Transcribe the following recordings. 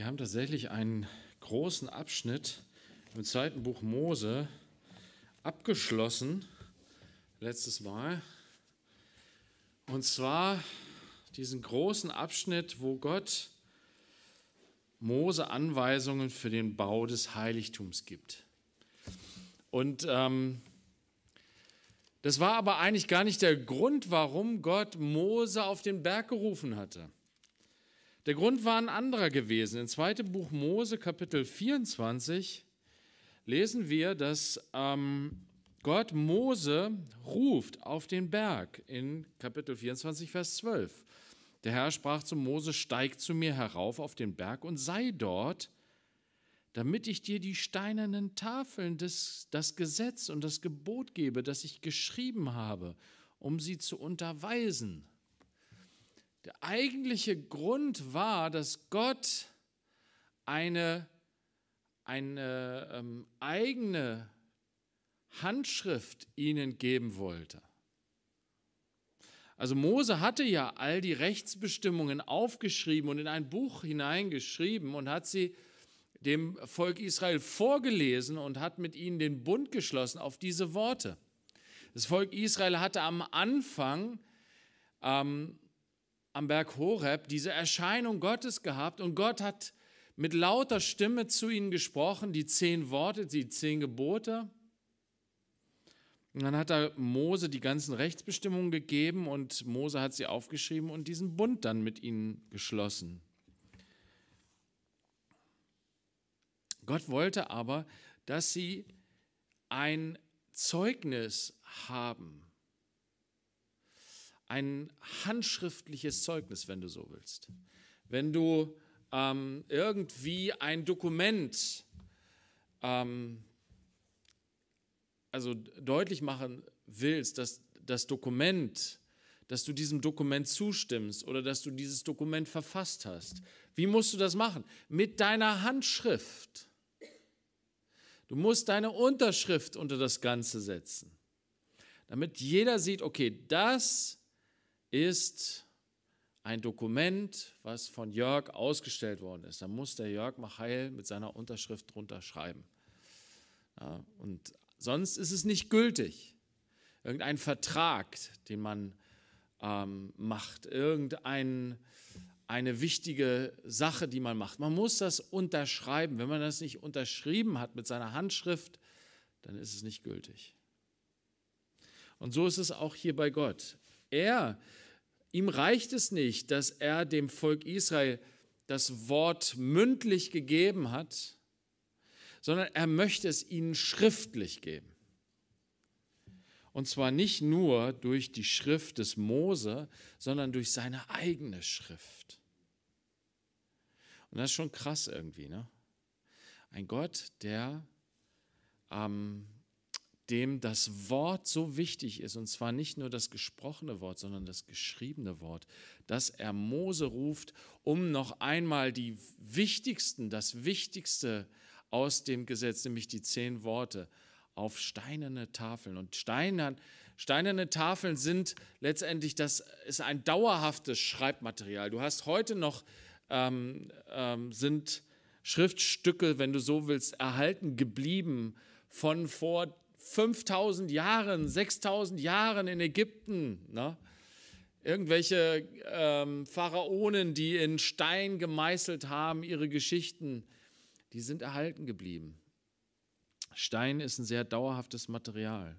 Wir haben tatsächlich einen großen Abschnitt im zweiten Buch Mose abgeschlossen, letztes Mal. Und zwar diesen großen Abschnitt, wo Gott Mose Anweisungen für den Bau des Heiligtums gibt. Und ähm, das war aber eigentlich gar nicht der Grund, warum Gott Mose auf den Berg gerufen hatte. Der Grund war ein anderer gewesen. Im zweiten Buch Mose, Kapitel 24, lesen wir, dass ähm, Gott Mose ruft auf den Berg in Kapitel 24, Vers 12. Der Herr sprach zu Mose, steig zu mir herauf auf den Berg und sei dort, damit ich dir die steinernen Tafeln, des, das Gesetz und das Gebot gebe, das ich geschrieben habe, um sie zu unterweisen. Der eigentliche Grund war, dass Gott eine, eine ähm, eigene Handschrift ihnen geben wollte. Also Mose hatte ja all die Rechtsbestimmungen aufgeschrieben und in ein Buch hineingeschrieben und hat sie dem Volk Israel vorgelesen und hat mit ihnen den Bund geschlossen auf diese Worte. Das Volk Israel hatte am Anfang ähm, am Berg Horeb diese Erscheinung Gottes gehabt und Gott hat mit lauter Stimme zu ihnen gesprochen, die zehn Worte, die zehn Gebote. Und dann hat er Mose die ganzen Rechtsbestimmungen gegeben und Mose hat sie aufgeschrieben und diesen Bund dann mit ihnen geschlossen. Gott wollte aber, dass sie ein Zeugnis haben ein handschriftliches Zeugnis, wenn du so willst. Wenn du ähm, irgendwie ein Dokument ähm, also deutlich machen willst, dass das Dokument, dass du diesem Dokument zustimmst oder dass du dieses Dokument verfasst hast. Wie musst du das machen? Mit deiner Handschrift. Du musst deine Unterschrift unter das Ganze setzen, damit jeder sieht, okay, das ist ein Dokument, was von Jörg ausgestellt worden ist. Da muss der Jörg Machail mit seiner Unterschrift drunter schreiben. Ja, und sonst ist es nicht gültig. Irgendein Vertrag, den man ähm, macht, irgendeine wichtige Sache, die man macht. Man muss das unterschreiben. Wenn man das nicht unterschrieben hat mit seiner Handschrift, dann ist es nicht gültig. Und so ist es auch hier bei Gott. Er Ihm reicht es nicht, dass er dem Volk Israel das Wort mündlich gegeben hat, sondern er möchte es ihnen schriftlich geben. Und zwar nicht nur durch die Schrift des Mose, sondern durch seine eigene Schrift. Und das ist schon krass irgendwie, ne? Ein Gott, der am ähm, dem das Wort so wichtig ist, und zwar nicht nur das gesprochene Wort, sondern das geschriebene Wort, dass er Mose ruft, um noch einmal die wichtigsten, das Wichtigste aus dem Gesetz, nämlich die zehn Worte, auf steinerne Tafeln. Und steinern, steinerne Tafeln sind letztendlich, das ist ein dauerhaftes Schreibmaterial. Du hast heute noch, ähm, ähm, sind Schriftstücke, wenn du so willst, erhalten geblieben von vor 5000 Jahren, 6000 Jahren in Ägypten. Ne? Irgendwelche ähm, Pharaonen, die in Stein gemeißelt haben, ihre Geschichten, die sind erhalten geblieben. Stein ist ein sehr dauerhaftes Material.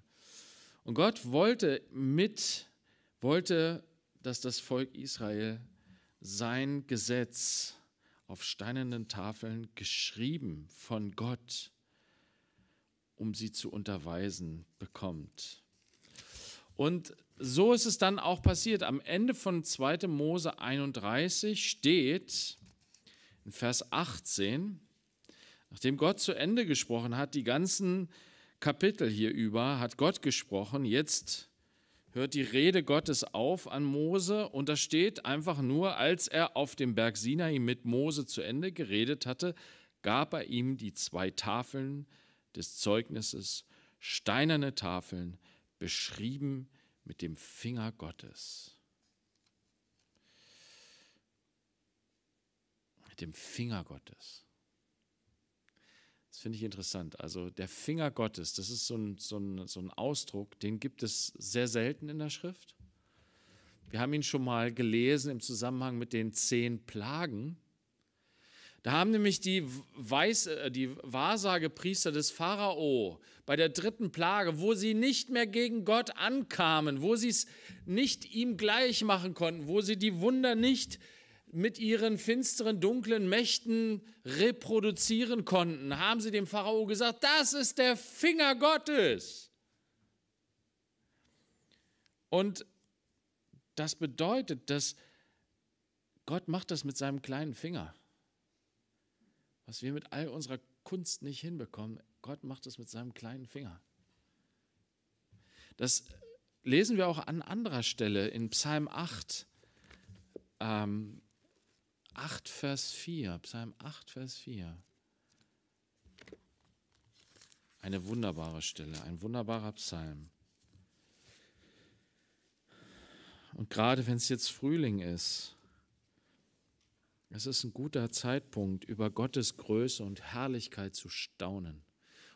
Und Gott wollte mit, wollte, dass das Volk Israel sein Gesetz auf steinernen Tafeln geschrieben von Gott um sie zu unterweisen bekommt. Und so ist es dann auch passiert. Am Ende von 2. Mose 31 steht in Vers 18, nachdem Gott zu Ende gesprochen hat, die ganzen Kapitel hierüber hat Gott gesprochen, jetzt hört die Rede Gottes auf an Mose und da steht einfach nur, als er auf dem Berg Sinai mit Mose zu Ende geredet hatte, gab er ihm die zwei Tafeln, des Zeugnisses, steinerne Tafeln, beschrieben mit dem Finger Gottes. Mit dem Finger Gottes. Das finde ich interessant. Also der Finger Gottes, das ist so ein, so, ein, so ein Ausdruck, den gibt es sehr selten in der Schrift. Wir haben ihn schon mal gelesen im Zusammenhang mit den zehn Plagen. Da haben nämlich die, Weis, äh, die Wahrsagepriester des Pharao bei der dritten Plage, wo sie nicht mehr gegen Gott ankamen, wo sie es nicht ihm gleich machen konnten, wo sie die Wunder nicht mit ihren finsteren, dunklen Mächten reproduzieren konnten, haben sie dem Pharao gesagt, das ist der Finger Gottes. Und das bedeutet, dass Gott macht das mit seinem kleinen Finger. macht. Was wir mit all unserer Kunst nicht hinbekommen, Gott macht es mit seinem kleinen Finger. Das lesen wir auch an anderer Stelle in Psalm 8, ähm, 8 Vers 4. Psalm 8, Vers 4. Eine wunderbare Stelle, ein wunderbarer Psalm. Und gerade wenn es jetzt Frühling ist, es ist ein guter Zeitpunkt, über Gottes Größe und Herrlichkeit zu staunen.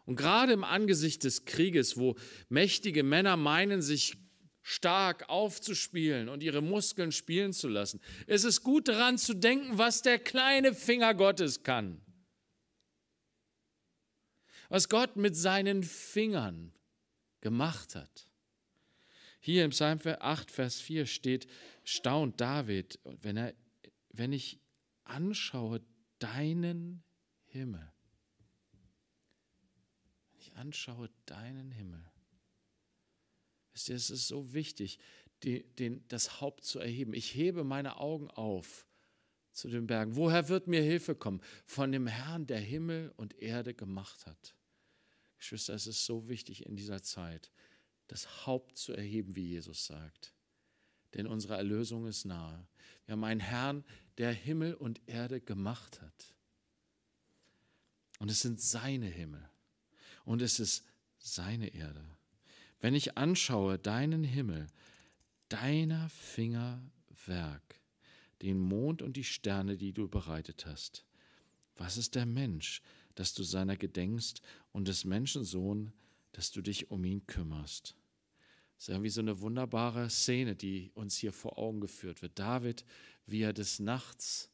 Und gerade im Angesicht des Krieges, wo mächtige Männer meinen, sich stark aufzuspielen und ihre Muskeln spielen zu lassen, ist es gut daran zu denken, was der kleine Finger Gottes kann. Was Gott mit seinen Fingern gemacht hat. Hier im Psalm 8, Vers 4 steht, staunt David, wenn, er, wenn ich anschaue deinen Himmel, wenn ich anschaue deinen Himmel, wisst ihr, es ist so wichtig, den, den, das Haupt zu erheben. Ich hebe meine Augen auf zu den Bergen. Woher wird mir Hilfe kommen? Von dem Herrn, der Himmel und Erde gemacht hat. Geschwister, es ist so wichtig in dieser Zeit, das Haupt zu erheben, wie Jesus sagt. Denn unsere Erlösung ist nahe ja mein Herrn, der Himmel und Erde gemacht hat. Und es sind seine Himmel und es ist seine Erde. Wenn ich anschaue deinen Himmel, deiner Finger Werk, den Mond und die Sterne, die du bereitet hast, was ist der Mensch, dass du seiner gedenkst und des Menschensohn, dass du dich um ihn kümmerst? Das ist irgendwie so eine wunderbare Szene, die uns hier vor Augen geführt wird. David, wie er des Nachts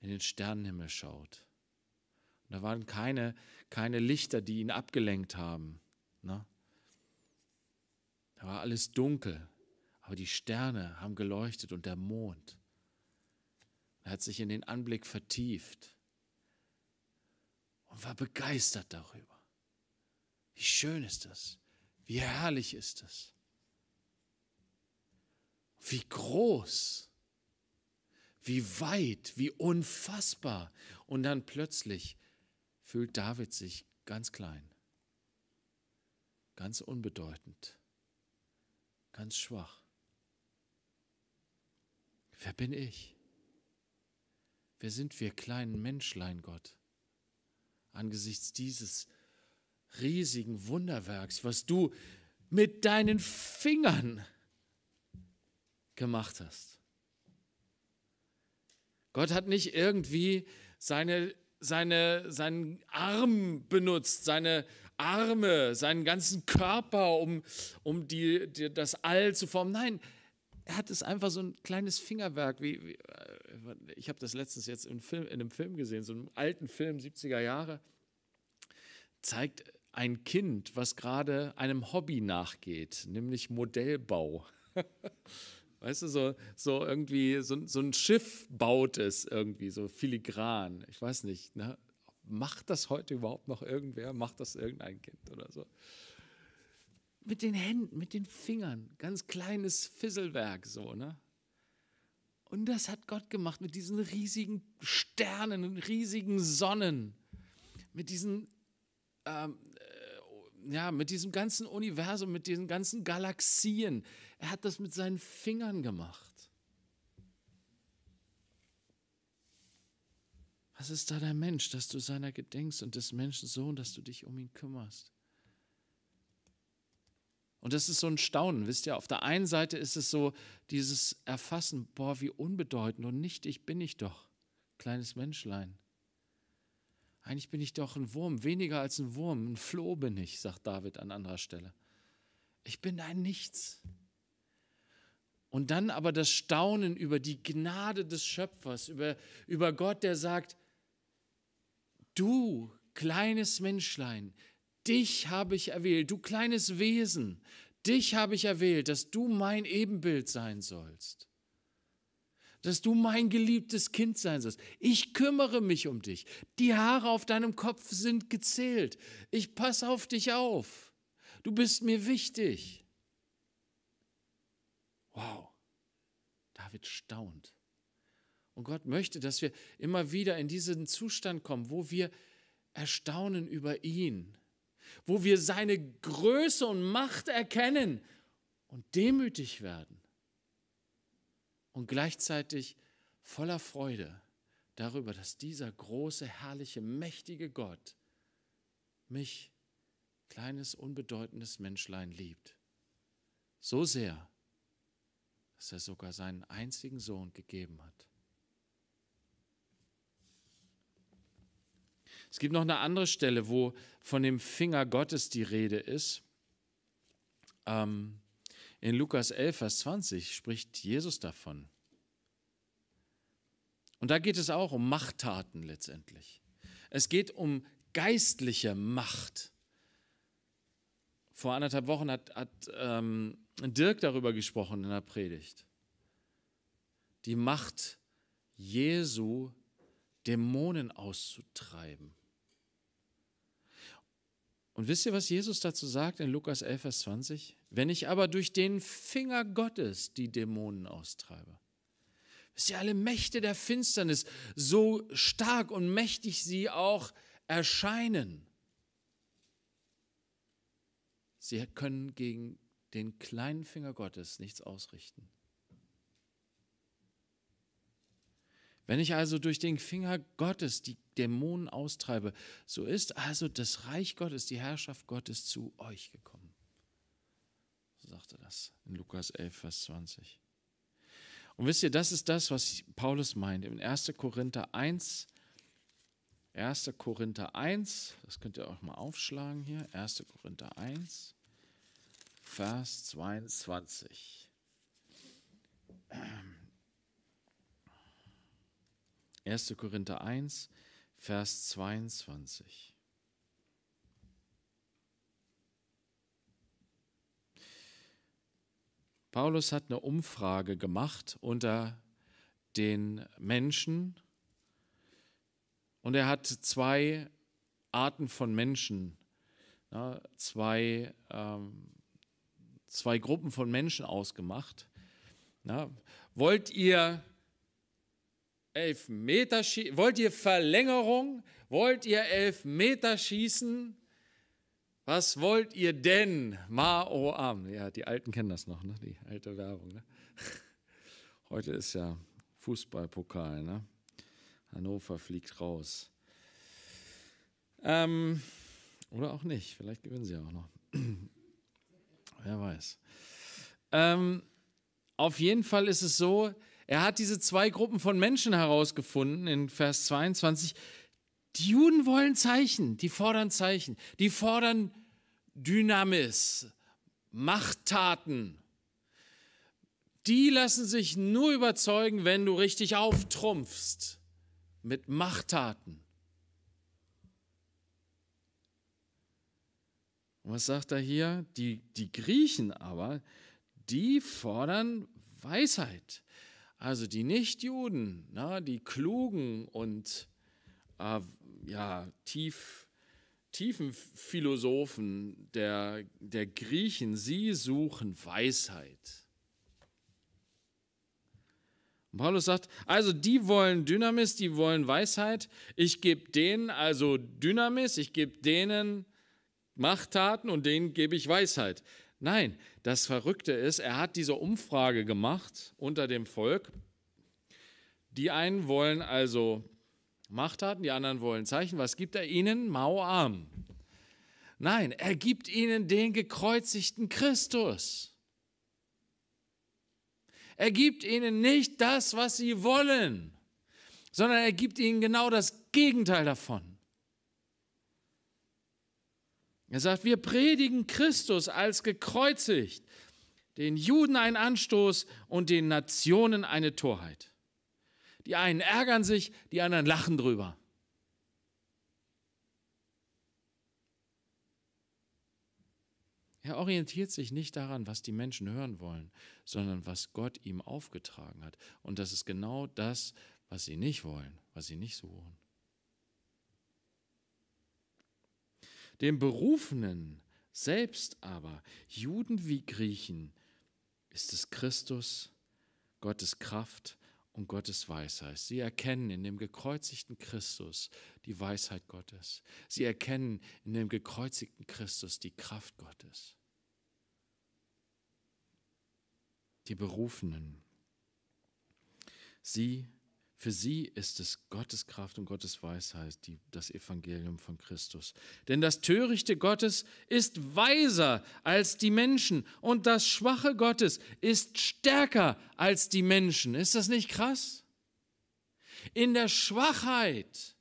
in den Sternenhimmel schaut. Und da waren keine, keine Lichter, die ihn abgelenkt haben. Ne? Da war alles dunkel, aber die Sterne haben geleuchtet und der Mond. Er hat sich in den Anblick vertieft und war begeistert darüber. Wie schön ist das? Wie herrlich ist es? Wie groß, wie weit, wie unfassbar. Und dann plötzlich fühlt David sich ganz klein, ganz unbedeutend, ganz schwach. Wer bin ich? Wer sind wir kleinen Menschlein, Gott, angesichts dieses riesigen Wunderwerks, was du mit deinen Fingern gemacht hast. Gott hat nicht irgendwie seine, seine, seinen Arm benutzt, seine Arme, seinen ganzen Körper, um, um die, die das All zu formen. Nein, er hat es einfach so ein kleines Fingerwerk, wie, wie äh, ich habe das letztens jetzt im Film, in einem Film gesehen, so einem alten Film 70er Jahre, zeigt ein Kind, was gerade einem Hobby nachgeht, nämlich Modellbau. Weißt du, so, so irgendwie, so, so ein Schiff baut es irgendwie, so filigran. Ich weiß nicht, ne? macht das heute überhaupt noch irgendwer? Macht das irgendein Kind oder so? Mit den Händen, mit den Fingern, ganz kleines Fisselwerk so, ne? Und das hat Gott gemacht mit diesen riesigen Sternen und riesigen Sonnen, mit diesen ähm, ja, mit diesem ganzen Universum, mit diesen ganzen Galaxien. Er hat das mit seinen Fingern gemacht. Was ist da der Mensch, dass du seiner gedenkst und des Menschen Sohn, dass du dich um ihn kümmerst? Und das ist so ein Staunen, wisst ihr? Auf der einen Seite ist es so dieses Erfassen, boah, wie unbedeutend und nichtig bin ich doch, kleines Menschlein. Eigentlich bin ich doch ein Wurm, weniger als ein Wurm, ein Floh bin ich, sagt David an anderer Stelle. Ich bin ein Nichts. Und dann aber das Staunen über die Gnade des Schöpfers, über, über Gott, der sagt, du kleines Menschlein, dich habe ich erwählt, du kleines Wesen, dich habe ich erwählt, dass du mein Ebenbild sein sollst dass du mein geliebtes Kind sein sollst. Ich kümmere mich um dich. Die Haare auf deinem Kopf sind gezählt. Ich passe auf dich auf. Du bist mir wichtig. Wow. David staunt. Und Gott möchte, dass wir immer wieder in diesen Zustand kommen, wo wir erstaunen über ihn, wo wir seine Größe und Macht erkennen und demütig werden und gleichzeitig voller Freude darüber, dass dieser große, herrliche, mächtige Gott mich, kleines, unbedeutendes Menschlein, liebt. So sehr, dass er sogar seinen einzigen Sohn gegeben hat. Es gibt noch eine andere Stelle, wo von dem Finger Gottes die Rede ist. Ähm, in Lukas 11, Vers 20 spricht Jesus davon. Und da geht es auch um Machttaten letztendlich. Es geht um geistliche Macht. Vor anderthalb Wochen hat, hat ähm, Dirk darüber gesprochen in der Predigt. Die Macht Jesu, Dämonen auszutreiben. Und wisst ihr, was Jesus dazu sagt in Lukas 11, Vers 20? Wenn ich aber durch den Finger Gottes die Dämonen austreibe. Wisst ihr, alle Mächte der Finsternis, so stark und mächtig sie auch erscheinen, sie können gegen den kleinen Finger Gottes nichts ausrichten. Wenn ich also durch den Finger Gottes die Dämonen austreibe, so ist also das Reich Gottes, die Herrschaft Gottes zu euch gekommen. So sagte das in Lukas 11, Vers 20. Und wisst ihr, das ist das, was Paulus meint in 1. Korinther 1. 1. Korinther 1, das könnt ihr auch mal aufschlagen hier. 1. Korinther 1, Vers 22. Ähm. 1. Korinther 1, Vers 22. Paulus hat eine Umfrage gemacht unter den Menschen und er hat zwei Arten von Menschen, zwei, ähm, zwei Gruppen von Menschen ausgemacht. wollt ihr Elfmeterschießen? Wollt ihr Verlängerung? Wollt ihr Elfmeterschießen? Was wollt ihr denn? ma o Am. Ja, die Alten kennen das noch, ne? die alte Werbung. Ne? Heute ist ja Fußballpokal. Ne? Hannover fliegt raus. Ähm, oder auch nicht. Vielleicht gewinnen sie auch noch. Wer weiß. Ähm, auf jeden Fall ist es so, er hat diese zwei Gruppen von Menschen herausgefunden in Vers 22. Die Juden wollen Zeichen, die fordern Zeichen, die fordern Dynamis, Machttaten. Die lassen sich nur überzeugen, wenn du richtig auftrumpfst mit Machttaten. Und was sagt er hier? Die, die Griechen aber, die fordern Weisheit. Also die Nichtjuden, na, die klugen und äh, ja, tief, tiefen Philosophen der, der Griechen, sie suchen Weisheit. Und Paulus sagt, also die wollen Dynamis, die wollen Weisheit. Ich gebe denen also Dynamis, ich gebe denen Machttaten und denen gebe ich Weisheit. Nein, das Verrückte ist, er hat diese Umfrage gemacht unter dem Volk. Die einen wollen also Machttaten, die anderen wollen Zeichen. Was gibt er ihnen? Mauarm. Nein, er gibt ihnen den gekreuzigten Christus. Er gibt ihnen nicht das, was sie wollen, sondern er gibt ihnen genau das Gegenteil davon. Er sagt, wir predigen Christus als gekreuzigt, den Juden ein Anstoß und den Nationen eine Torheit. Die einen ärgern sich, die anderen lachen drüber. Er orientiert sich nicht daran, was die Menschen hören wollen, sondern was Gott ihm aufgetragen hat. Und das ist genau das, was sie nicht wollen, was sie nicht suchen. Dem Berufenen selbst aber, Juden wie Griechen, ist es Christus, Gottes Kraft und Gottes Weisheit. Sie erkennen in dem gekreuzigten Christus die Weisheit Gottes. Sie erkennen in dem gekreuzigten Christus die Kraft Gottes. Die Berufenen, sie für sie ist es Gottes Kraft und Gottes Weisheit, die, das Evangelium von Christus. Denn das Törichte Gottes ist weiser als die Menschen und das Schwache Gottes ist stärker als die Menschen. Ist das nicht krass? In der Schwachheit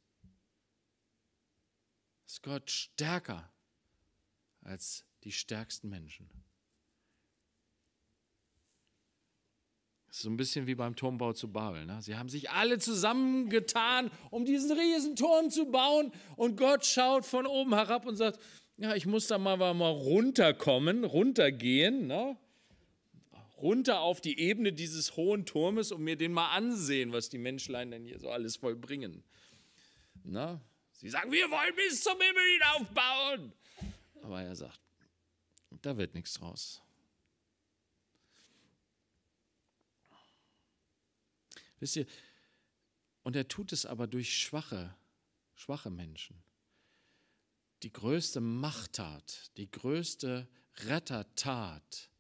ist Gott stärker als die stärksten Menschen. So ein bisschen wie beim Turmbau zu Babel. Ne? Sie haben sich alle zusammengetan, um diesen riesen Turm zu bauen. Und Gott schaut von oben herab und sagt, ja, ich muss da mal, mal runterkommen, runtergehen, ne? runter auf die Ebene dieses hohen Turmes und mir den mal ansehen, was die Menschlein denn hier so alles vollbringen. Na? Ne? Sie sagen, wir wollen bis zum Himmel hinaufbauen. Aber er sagt, da wird nichts draus. Wisst ihr, und er tut es aber durch schwache, schwache Menschen. Die größte Machttat, die größte Rettertat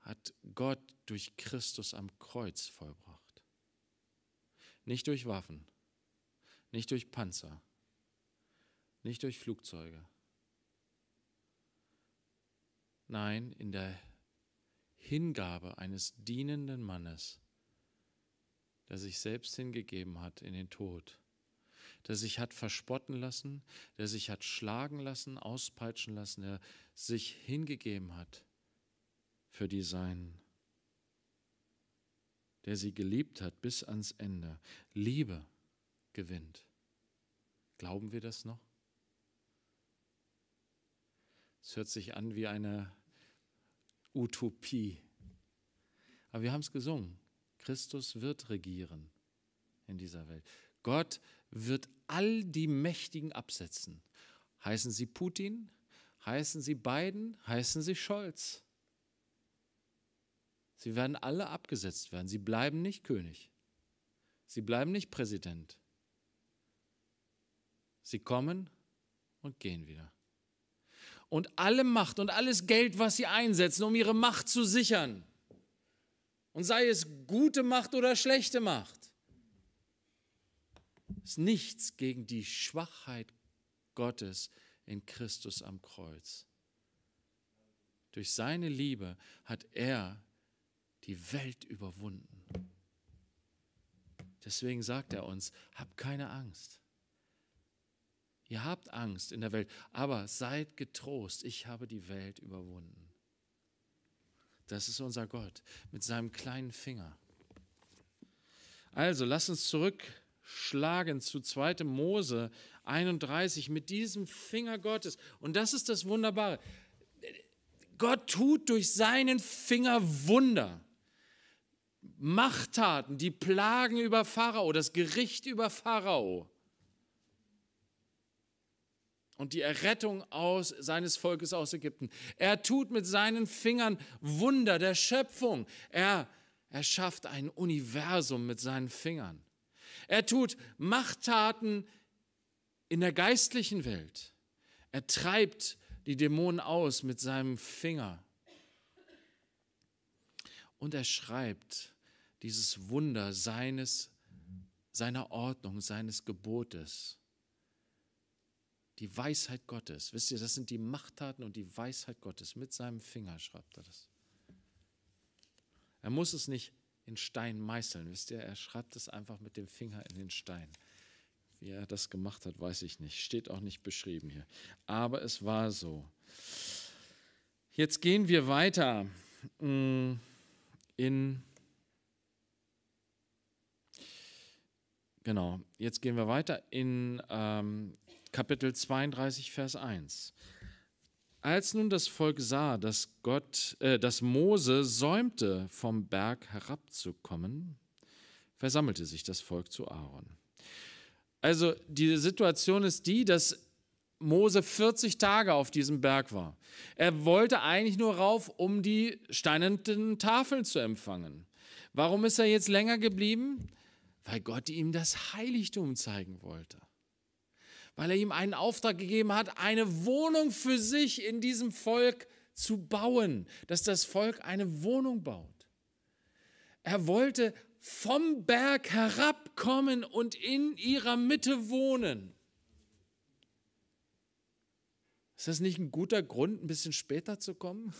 hat Gott durch Christus am Kreuz vollbracht. Nicht durch Waffen, nicht durch Panzer, nicht durch Flugzeuge. Nein, in der Hingabe eines dienenden Mannes der sich selbst hingegeben hat in den Tod, der sich hat verspotten lassen, der sich hat schlagen lassen, auspeitschen lassen, der sich hingegeben hat für die Seinen, der sie geliebt hat bis ans Ende. Liebe gewinnt. Glauben wir das noch? Es hört sich an wie eine Utopie. Aber wir haben es gesungen. Christus wird regieren in dieser Welt. Gott wird all die Mächtigen absetzen. Heißen sie Putin, heißen sie Biden, heißen sie Scholz. Sie werden alle abgesetzt werden. Sie bleiben nicht König. Sie bleiben nicht Präsident. Sie kommen und gehen wieder. Und alle Macht und alles Geld, was sie einsetzen, um ihre Macht zu sichern, und sei es gute Macht oder schlechte Macht. Es ist nichts gegen die Schwachheit Gottes in Christus am Kreuz. Durch seine Liebe hat er die Welt überwunden. Deswegen sagt er uns, habt keine Angst. Ihr habt Angst in der Welt, aber seid getrost, ich habe die Welt überwunden. Das ist unser Gott mit seinem kleinen Finger. Also, lass uns zurückschlagen zu 2. Mose 31 mit diesem Finger Gottes. Und das ist das Wunderbare. Gott tut durch seinen Finger Wunder. Machttaten, die Plagen über Pharao, das Gericht über Pharao und die Errettung aus, seines Volkes aus Ägypten. Er tut mit seinen Fingern Wunder der Schöpfung. Er erschafft ein Universum mit seinen Fingern. Er tut Machttaten in der geistlichen Welt. Er treibt die Dämonen aus mit seinem Finger. Und er schreibt dieses Wunder seines, seiner Ordnung, seines Gebotes die Weisheit Gottes. Wisst ihr, das sind die Machttaten und die Weisheit Gottes. Mit seinem Finger schreibt er das. Er muss es nicht in Stein meißeln, wisst ihr, er schreibt es einfach mit dem Finger in den Stein. Wie er das gemacht hat, weiß ich nicht. Steht auch nicht beschrieben hier. Aber es war so. Jetzt gehen wir weiter mm, in. Genau, jetzt gehen wir weiter in ähm, Kapitel 32, Vers 1. Als nun das Volk sah, dass, Gott, äh, dass Mose säumte, vom Berg herabzukommen, versammelte sich das Volk zu Aaron. Also die Situation ist die, dass Mose 40 Tage auf diesem Berg war. Er wollte eigentlich nur rauf, um die steinenden Tafeln zu empfangen. Warum ist er jetzt länger geblieben? Weil Gott ihm das Heiligtum zeigen wollte weil er ihm einen Auftrag gegeben hat, eine Wohnung für sich in diesem Volk zu bauen, dass das Volk eine Wohnung baut. Er wollte vom Berg herabkommen und in ihrer Mitte wohnen. Ist das nicht ein guter Grund, ein bisschen später zu kommen?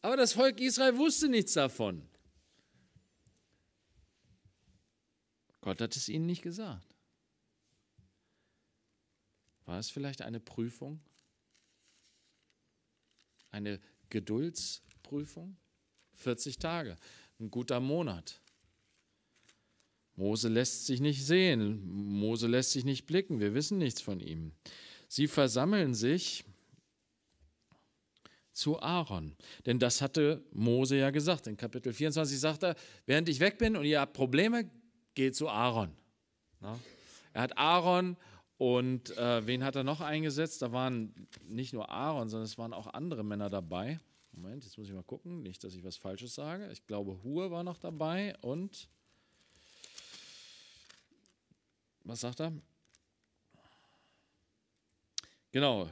Aber das Volk Israel wusste nichts davon. Gott hat es ihnen nicht gesagt. War es vielleicht eine Prüfung? Eine Geduldsprüfung? 40 Tage, ein guter Monat. Mose lässt sich nicht sehen, Mose lässt sich nicht blicken, wir wissen nichts von ihm. Sie versammeln sich zu Aaron, denn das hatte Mose ja gesagt. In Kapitel 24 sagt er, während ich weg bin und ihr habt Probleme, geht zu Aaron. Na? Ne? Er hat Aaron und äh, wen hat er noch eingesetzt? Da waren nicht nur Aaron, sondern es waren auch andere Männer dabei. Moment, jetzt muss ich mal gucken, nicht, dass ich was Falsches sage. Ich glaube, Hur war noch dabei und was sagt er? Genau.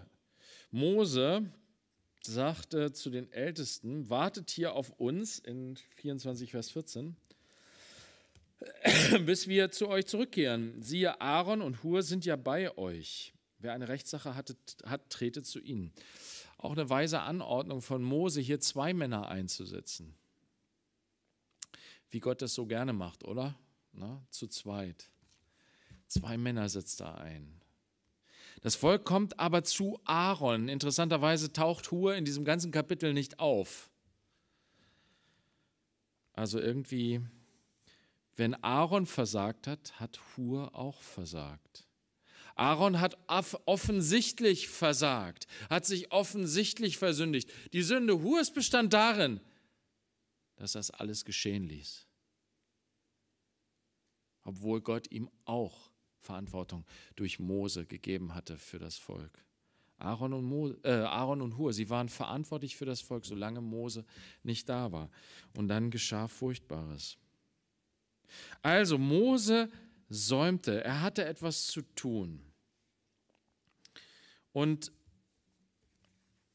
Mose sagte zu den Ältesten, wartet hier auf uns in 24, Vers 14 bis wir zu euch zurückkehren. Siehe, Aaron und Hur sind ja bei euch. Wer eine Rechtssache hatte, hat, trete zu ihnen. Auch eine weise Anordnung von Mose, hier zwei Männer einzusetzen. Wie Gott das so gerne macht, oder? Na, zu zweit. Zwei Männer setzt da ein. Das Volk kommt aber zu Aaron. Interessanterweise taucht Hur in diesem ganzen Kapitel nicht auf. Also irgendwie wenn Aaron versagt hat, hat Hur auch versagt. Aaron hat offensichtlich versagt, hat sich offensichtlich versündigt. Die Sünde Hurs bestand darin, dass das alles geschehen ließ. Obwohl Gott ihm auch Verantwortung durch Mose gegeben hatte für das Volk. Aaron und, Mo, äh, Aaron und Hur, sie waren verantwortlich für das Volk, solange Mose nicht da war. Und dann geschah Furchtbares. Also Mose säumte, er hatte etwas zu tun. Und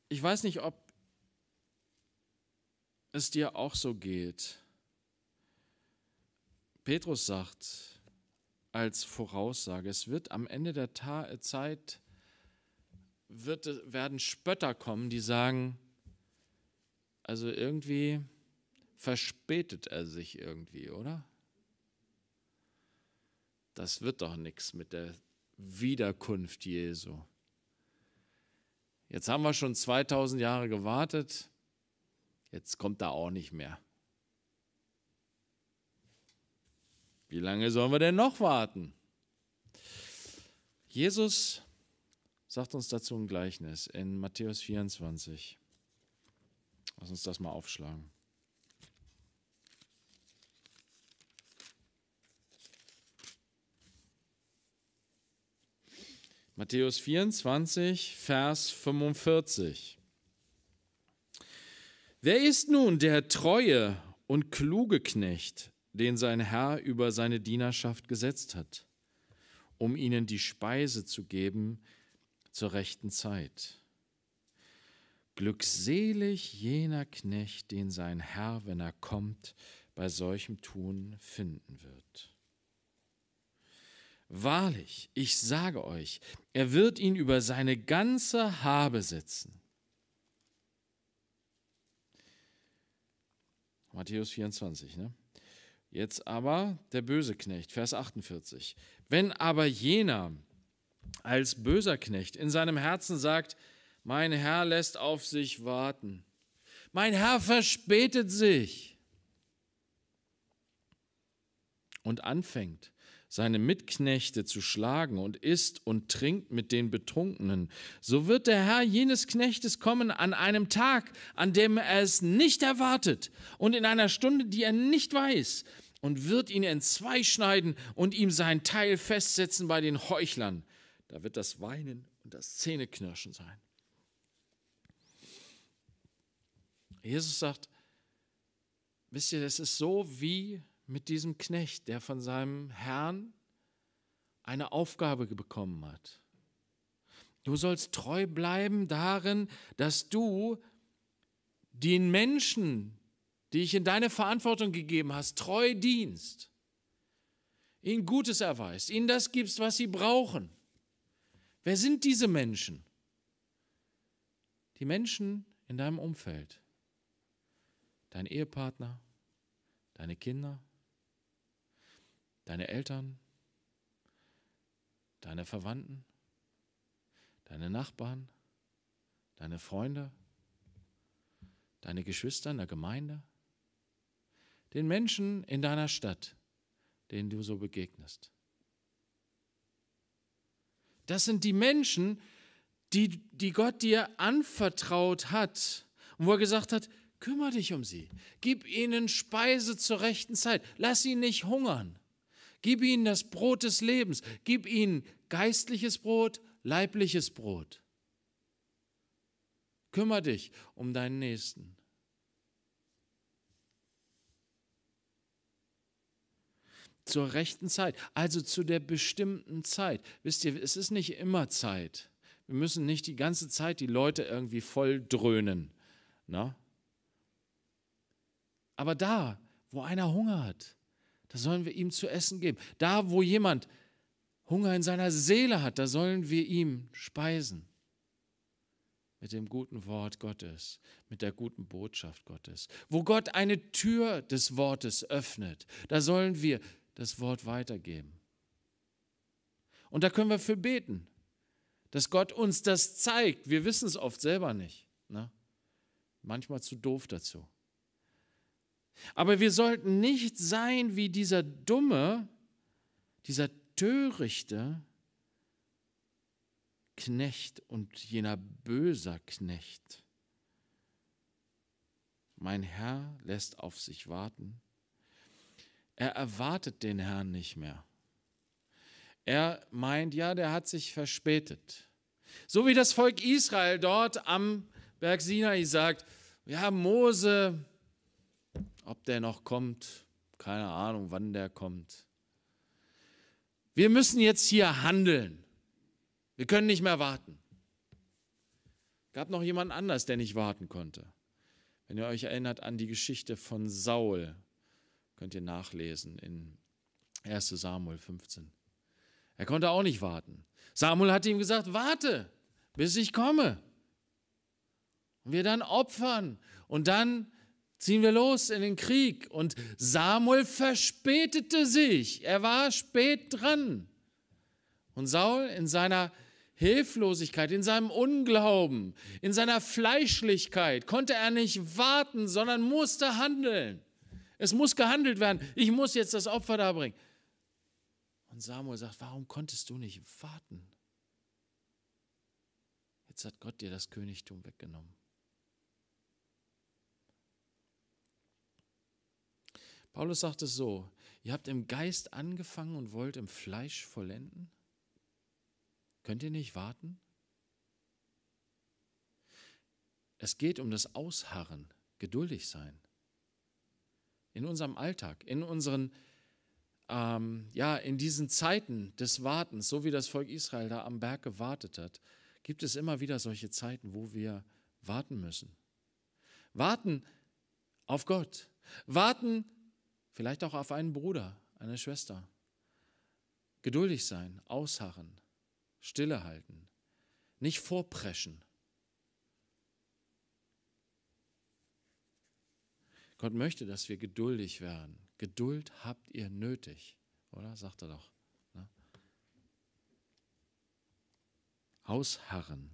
ich weiß nicht, ob es dir auch so geht. Petrus sagt als Voraussage, es wird am Ende der Ta äh, Zeit wird, äh, werden Spötter kommen, die sagen, also irgendwie verspätet er sich irgendwie, oder? das wird doch nichts mit der Wiederkunft Jesu. Jetzt haben wir schon 2000 Jahre gewartet, jetzt kommt da auch nicht mehr. Wie lange sollen wir denn noch warten? Jesus sagt uns dazu ein Gleichnis in Matthäus 24. Lass uns das mal aufschlagen. Matthäus 24, Vers 45. Wer ist nun der treue und kluge Knecht, den sein Herr über seine Dienerschaft gesetzt hat, um ihnen die Speise zu geben zur rechten Zeit? Glückselig jener Knecht, den sein Herr, wenn er kommt, bei solchem Tun finden wird. Wahrlich, ich sage euch, er wird ihn über seine ganze Habe setzen. Matthäus 24, ne? Jetzt aber der böse Knecht, Vers 48. Wenn aber jener als böser Knecht in seinem Herzen sagt, mein Herr lässt auf sich warten, mein Herr verspätet sich und anfängt, seine Mitknechte zu schlagen und isst und trinkt mit den Betrunkenen, so wird der Herr jenes Knechtes kommen an einem Tag, an dem er es nicht erwartet und in einer Stunde, die er nicht weiß, und wird ihn entzweischneiden und ihm sein Teil festsetzen bei den Heuchlern. Da wird das Weinen und das Zähneknirschen sein. Jesus sagt, wisst ihr, das ist so wie mit diesem Knecht, der von seinem Herrn eine Aufgabe bekommen hat. Du sollst treu bleiben darin, dass du den Menschen, die ich in deine Verantwortung gegeben hast, treu dienst, ihnen Gutes erweist, ihnen das gibst, was sie brauchen. Wer sind diese Menschen? Die Menschen in deinem Umfeld. Dein Ehepartner, deine Kinder, deine Eltern, deine Verwandten, deine Nachbarn, deine Freunde, deine Geschwister in der Gemeinde, den Menschen in deiner Stadt, denen du so begegnest. Das sind die Menschen, die, die Gott dir anvertraut hat und wo er gesagt hat, kümmere dich um sie, gib ihnen Speise zur rechten Zeit, lass sie nicht hungern, Gib ihnen das Brot des Lebens. Gib ihnen geistliches Brot, leibliches Brot. Kümmer dich um deinen Nächsten. Zur rechten Zeit, also zu der bestimmten Zeit. Wisst ihr, es ist nicht immer Zeit. Wir müssen nicht die ganze Zeit die Leute irgendwie voll dröhnen. Na? Ne? Aber da, wo einer Hunger hat, da sollen wir ihm zu essen geben. Da, wo jemand Hunger in seiner Seele hat, da sollen wir ihm speisen. Mit dem guten Wort Gottes, mit der guten Botschaft Gottes. Wo Gott eine Tür des Wortes öffnet, da sollen wir das Wort weitergeben. Und da können wir für beten, dass Gott uns das zeigt. Wir wissen es oft selber nicht. Ne? Manchmal zu doof dazu. Aber wir sollten nicht sein wie dieser dumme, dieser törichte Knecht und jener böser Knecht. Mein Herr lässt auf sich warten. Er erwartet den Herrn nicht mehr. Er meint, ja, der hat sich verspätet. So wie das Volk Israel dort am Berg Sinai sagt, ja, Mose, ob der noch kommt, keine Ahnung, wann der kommt. Wir müssen jetzt hier handeln. Wir können nicht mehr warten. Gab noch jemand anders, der nicht warten konnte. Wenn ihr euch erinnert an die Geschichte von Saul, könnt ihr nachlesen in 1 Samuel 15. Er konnte auch nicht warten. Samuel hatte ihm gesagt, warte, bis ich komme. Und wir dann opfern und dann ziehen wir los in den Krieg. Und Samuel verspätete sich, er war spät dran. Und Saul in seiner Hilflosigkeit, in seinem Unglauben, in seiner Fleischlichkeit konnte er nicht warten, sondern musste handeln. Es muss gehandelt werden. Ich muss jetzt das Opfer darbringen. Und Samuel sagt, warum konntest du nicht warten? Jetzt hat Gott dir das Königtum weggenommen. Paulus sagt es so, ihr habt im Geist angefangen und wollt im Fleisch vollenden? Könnt ihr nicht warten? Es geht um das Ausharren, geduldig sein. In unserem Alltag, in unseren, ähm, ja, in diesen Zeiten des Wartens, so wie das Volk Israel da am Berg gewartet hat, gibt es immer wieder solche Zeiten, wo wir warten müssen. Warten auf Gott. Warten auf vielleicht auch auf einen Bruder, eine Schwester. Geduldig sein, ausharren, stille halten, nicht vorpreschen. Gott möchte, dass wir geduldig werden. Geduld habt ihr nötig, oder? Sagt er doch. Ne? Ausharren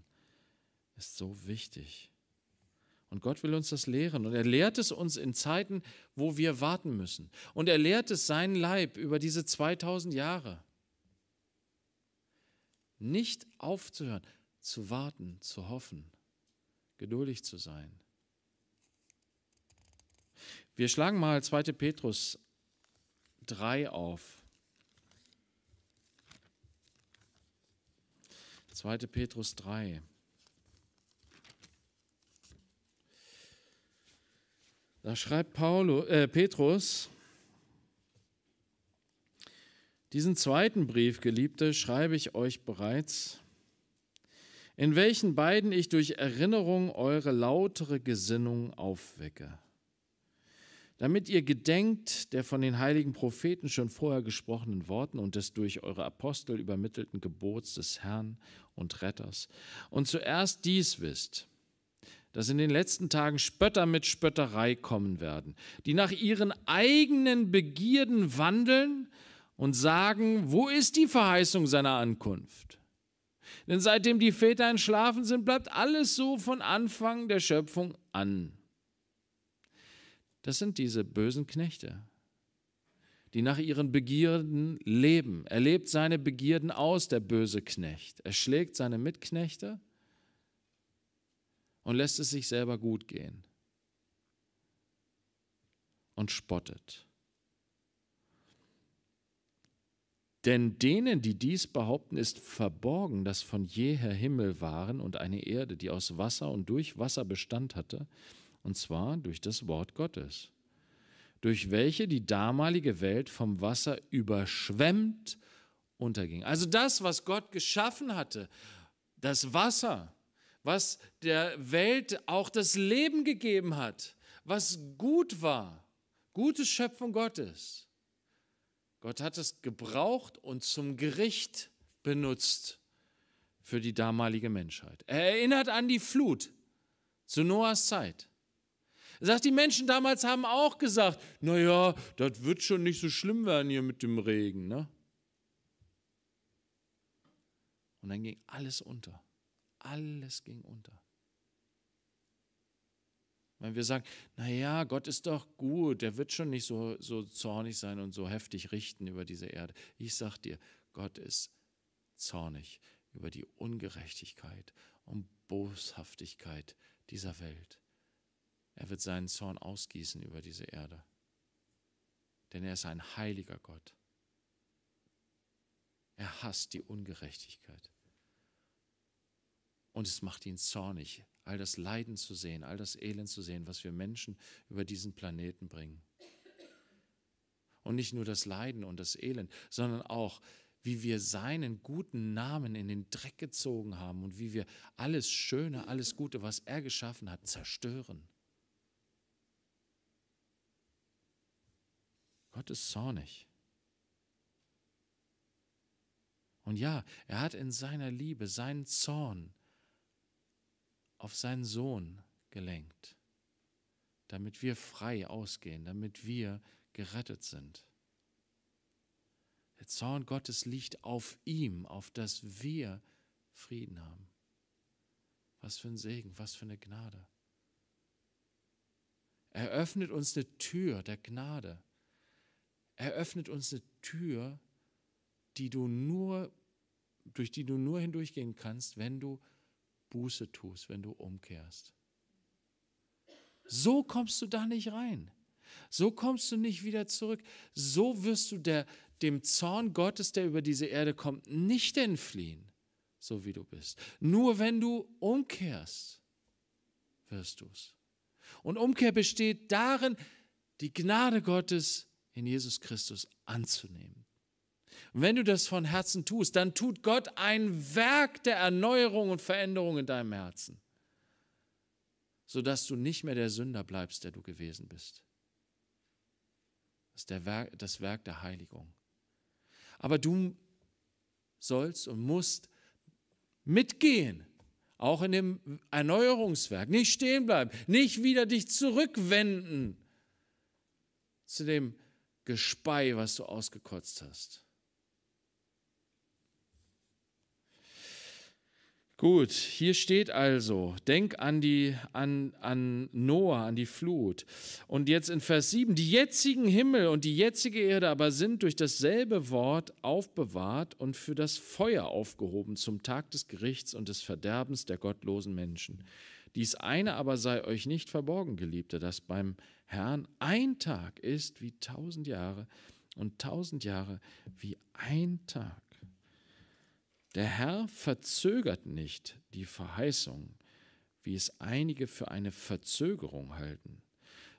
ist so wichtig. Und Gott will uns das lehren. Und er lehrt es uns in Zeiten, wo wir warten müssen. Und er lehrt es seinen Leib über diese 2000 Jahre. Nicht aufzuhören, zu warten, zu hoffen, geduldig zu sein. Wir schlagen mal 2. Petrus 3 auf. 2. Petrus 3. Da schreibt Paulo, äh, Petrus, diesen zweiten Brief, Geliebte, schreibe ich euch bereits, in welchen beiden ich durch Erinnerung eure lautere Gesinnung aufwecke, damit ihr gedenkt der von den heiligen Propheten schon vorher gesprochenen Worten und des durch eure Apostel übermittelten Gebots des Herrn und Retters, und zuerst dies wisst, dass in den letzten Tagen Spötter mit Spötterei kommen werden, die nach ihren eigenen Begierden wandeln und sagen, wo ist die Verheißung seiner Ankunft? Denn seitdem die Väter entschlafen sind, bleibt alles so von Anfang der Schöpfung an. Das sind diese bösen Knechte, die nach ihren Begierden leben. Er lebt seine Begierden aus, der böse Knecht. Er schlägt seine Mitknechte und lässt es sich selber gut gehen und spottet. Denn denen, die dies behaupten, ist verborgen, dass von jeher Himmel waren und eine Erde, die aus Wasser und durch Wasser Bestand hatte, und zwar durch das Wort Gottes, durch welche die damalige Welt vom Wasser überschwemmt unterging. Also das, was Gott geschaffen hatte, das Wasser, was der Welt auch das Leben gegeben hat, was gut war, gute Schöpfung Gottes. Gott hat es gebraucht und zum Gericht benutzt für die damalige Menschheit. Er erinnert an die Flut zu Noahs Zeit. Er sagt, die Menschen damals haben auch gesagt, naja, das wird schon nicht so schlimm werden hier mit dem Regen. Ne? Und dann ging alles unter. Alles ging unter. Wenn wir sagen, naja, Gott ist doch gut, der wird schon nicht so, so zornig sein und so heftig richten über diese Erde. Ich sag dir, Gott ist zornig über die Ungerechtigkeit und Boshaftigkeit dieser Welt. Er wird seinen Zorn ausgießen über diese Erde, denn er ist ein heiliger Gott. Er hasst die Ungerechtigkeit und es macht ihn zornig, all das Leiden zu sehen, all das Elend zu sehen, was wir Menschen über diesen Planeten bringen. Und nicht nur das Leiden und das Elend, sondern auch, wie wir seinen guten Namen in den Dreck gezogen haben und wie wir alles Schöne, alles Gute, was er geschaffen hat, zerstören. Gott ist zornig. Und ja, er hat in seiner Liebe seinen Zorn auf seinen Sohn gelenkt, damit wir frei ausgehen, damit wir gerettet sind. Der Zorn Gottes liegt auf ihm, auf das wir Frieden haben. Was für ein Segen, was für eine Gnade. Er öffnet uns eine Tür der Gnade. Er öffnet uns eine Tür, die du nur, durch die du nur hindurchgehen kannst, wenn du Buße tust, wenn du umkehrst. So kommst du da nicht rein. So kommst du nicht wieder zurück. So wirst du der, dem Zorn Gottes, der über diese Erde kommt, nicht entfliehen, so wie du bist. Nur wenn du umkehrst, wirst du es. Und Umkehr besteht darin, die Gnade Gottes in Jesus Christus anzunehmen. Und wenn du das von Herzen tust, dann tut Gott ein Werk der Erneuerung und Veränderung in deinem Herzen, sodass du nicht mehr der Sünder bleibst, der du gewesen bist. Das ist Werk, das Werk der Heiligung. Aber du sollst und musst mitgehen, auch in dem Erneuerungswerk, nicht stehen bleiben, nicht wieder dich zurückwenden zu dem Gespei, was du ausgekotzt hast. Gut, hier steht also, denk an, die, an, an Noah, an die Flut. Und jetzt in Vers 7, die jetzigen Himmel und die jetzige Erde aber sind durch dasselbe Wort aufbewahrt und für das Feuer aufgehoben zum Tag des Gerichts und des Verderbens der gottlosen Menschen. Dies eine aber sei euch nicht verborgen, Geliebte, dass beim Herrn ein Tag ist wie tausend Jahre und tausend Jahre wie ein Tag. Der Herr verzögert nicht die Verheißung, wie es einige für eine Verzögerung halten,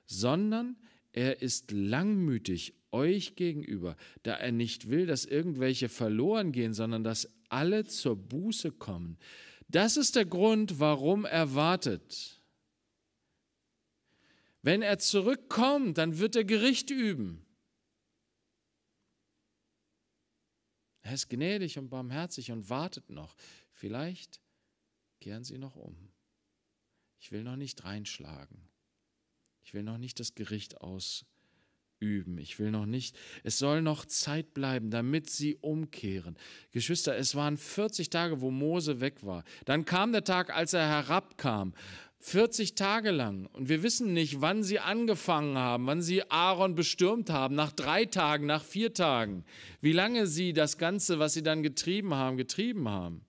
sondern er ist langmütig euch gegenüber, da er nicht will, dass irgendwelche verloren gehen, sondern dass alle zur Buße kommen. Das ist der Grund, warum er wartet. Wenn er zurückkommt, dann wird er Gericht üben. Er ist gnädig und barmherzig und wartet noch. Vielleicht kehren sie noch um. Ich will noch nicht reinschlagen. Ich will noch nicht das Gericht ausüben. Ich will noch nicht. Es soll noch Zeit bleiben, damit sie umkehren. Geschwister, es waren 40 Tage, wo Mose weg war. Dann kam der Tag, als er herabkam. 40 Tage lang. Und wir wissen nicht, wann sie angefangen haben, wann sie Aaron bestürmt haben, nach drei Tagen, nach vier Tagen, wie lange sie das Ganze, was sie dann getrieben haben, getrieben haben.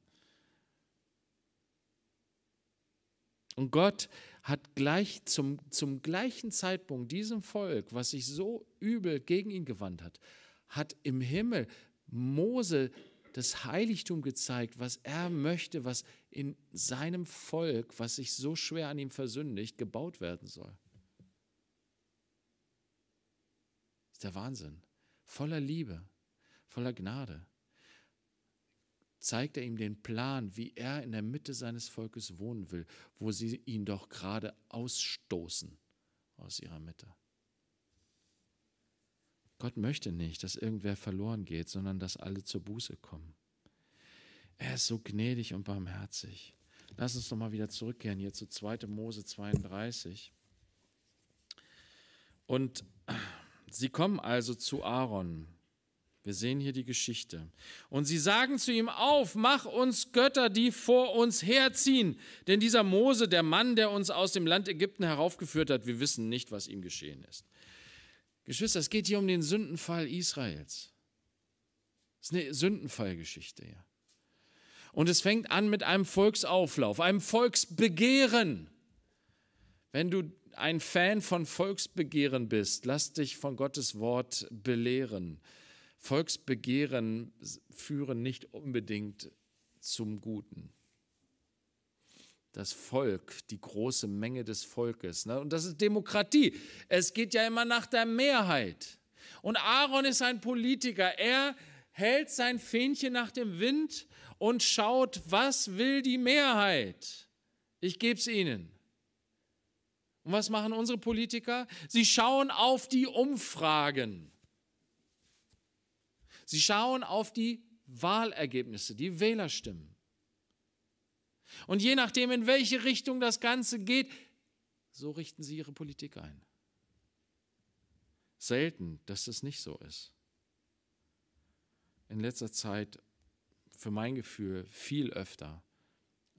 Und Gott hat gleich zum, zum gleichen Zeitpunkt diesem Volk, was sich so übel gegen ihn gewandt hat, hat im Himmel Mose das Heiligtum gezeigt, was er möchte, was in seinem Volk, was sich so schwer an ihm versündigt, gebaut werden soll. Das ist der Wahnsinn. Voller Liebe, voller Gnade zeigt er ihm den Plan, wie er in der Mitte seines Volkes wohnen will, wo sie ihn doch gerade ausstoßen aus ihrer Mitte. Gott möchte nicht, dass irgendwer verloren geht, sondern dass alle zur Buße kommen. Er ist so gnädig und barmherzig. Lass uns nochmal wieder zurückkehren hier zu 2. Mose 32. Und sie kommen also zu Aaron. Wir sehen hier die Geschichte. Und sie sagen zu ihm auf, mach uns Götter, die vor uns herziehen. Denn dieser Mose, der Mann, der uns aus dem Land Ägypten heraufgeführt hat, wir wissen nicht, was ihm geschehen ist. Geschwister, es geht hier um den Sündenfall Israels. Es ist eine Sündenfallgeschichte, ja. Und es fängt an mit einem Volksauflauf, einem Volksbegehren. Wenn du ein Fan von Volksbegehren bist, lass dich von Gottes Wort belehren. Volksbegehren führen nicht unbedingt zum Guten das Volk, die große Menge des Volkes. Ne? Und das ist Demokratie. Es geht ja immer nach der Mehrheit. Und Aaron ist ein Politiker. Er hält sein Fähnchen nach dem Wind und schaut, was will die Mehrheit? Ich gebe es ihnen. Und was machen unsere Politiker? Sie schauen auf die Umfragen. Sie schauen auf die Wahlergebnisse, die Wählerstimmen. Und je nachdem, in welche Richtung das Ganze geht, so richten sie ihre Politik ein. Selten, dass das nicht so ist. In letzter Zeit, für mein Gefühl, viel öfter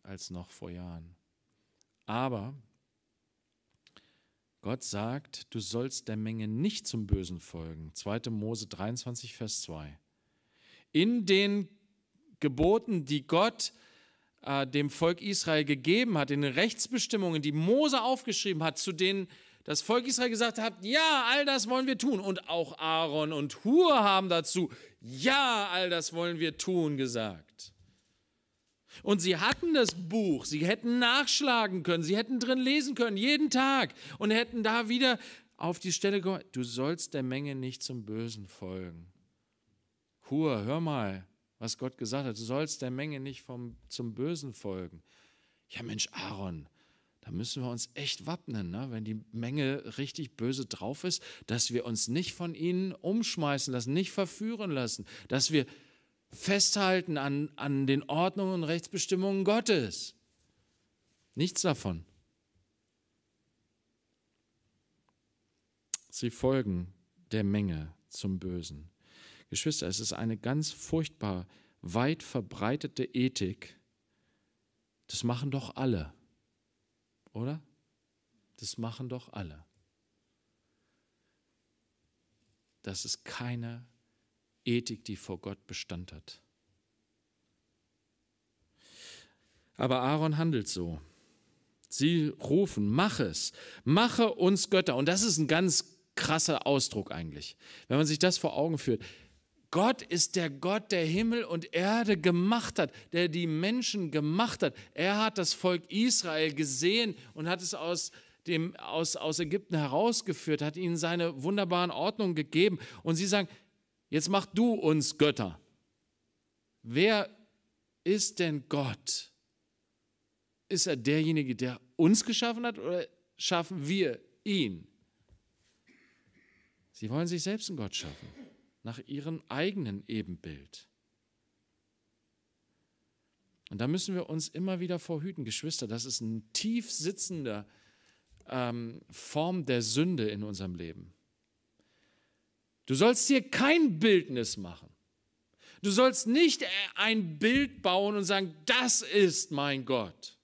als noch vor Jahren. Aber Gott sagt, du sollst der Menge nicht zum Bösen folgen. 2. Mose 23, Vers 2. In den Geboten, die Gott äh, dem Volk Israel gegeben hat, in den Rechtsbestimmungen, die Mose aufgeschrieben hat, zu denen das Volk Israel gesagt hat, ja, all das wollen wir tun. Und auch Aaron und Hur haben dazu, ja, all das wollen wir tun, gesagt. Und sie hatten das Buch, sie hätten nachschlagen können, sie hätten drin lesen können, jeden Tag, und hätten da wieder auf die Stelle gehört, du sollst der Menge nicht zum Bösen folgen. Hur, hör mal, was Gott gesagt hat. Du sollst der Menge nicht vom, zum Bösen folgen. Ja, Mensch, Aaron, da müssen wir uns echt wappnen, ne? wenn die Menge richtig böse drauf ist, dass wir uns nicht von ihnen umschmeißen lassen, nicht verführen lassen, dass wir festhalten an, an den Ordnungen und Rechtsbestimmungen Gottes. Nichts davon. Sie folgen der Menge zum Bösen. Geschwister, es ist eine ganz furchtbar weit verbreitete Ethik. Das machen doch alle, oder? Das machen doch alle. Das ist keine Ethik, die vor Gott Bestand hat. Aber Aaron handelt so. Sie rufen, mach es, mache uns Götter. Und das ist ein ganz krasser Ausdruck eigentlich. Wenn man sich das vor Augen führt, Gott ist der Gott, der Himmel und Erde gemacht hat, der die Menschen gemacht hat. Er hat das Volk Israel gesehen und hat es aus, dem, aus, aus Ägypten herausgeführt, hat ihnen seine wunderbaren Ordnungen gegeben. Und sie sagen, jetzt mach du uns Götter. Wer ist denn Gott? Ist er derjenige, der uns geschaffen hat oder schaffen wir ihn? Sie wollen sich selbst einen Gott schaffen nach ihrem eigenen Ebenbild. Und da müssen wir uns immer wieder vorhüten, Geschwister, das ist eine tief sitzende ähm, Form der Sünde in unserem Leben. Du sollst dir kein Bildnis machen. Du sollst nicht ein Bild bauen und sagen, das ist mein Gott